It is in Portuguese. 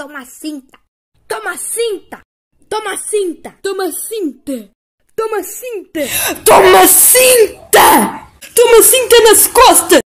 Toma cinta! Toma cinta! Toma cinta! Toma cinta! Toma cinta! Toma cinta! Toma cinta nas costas!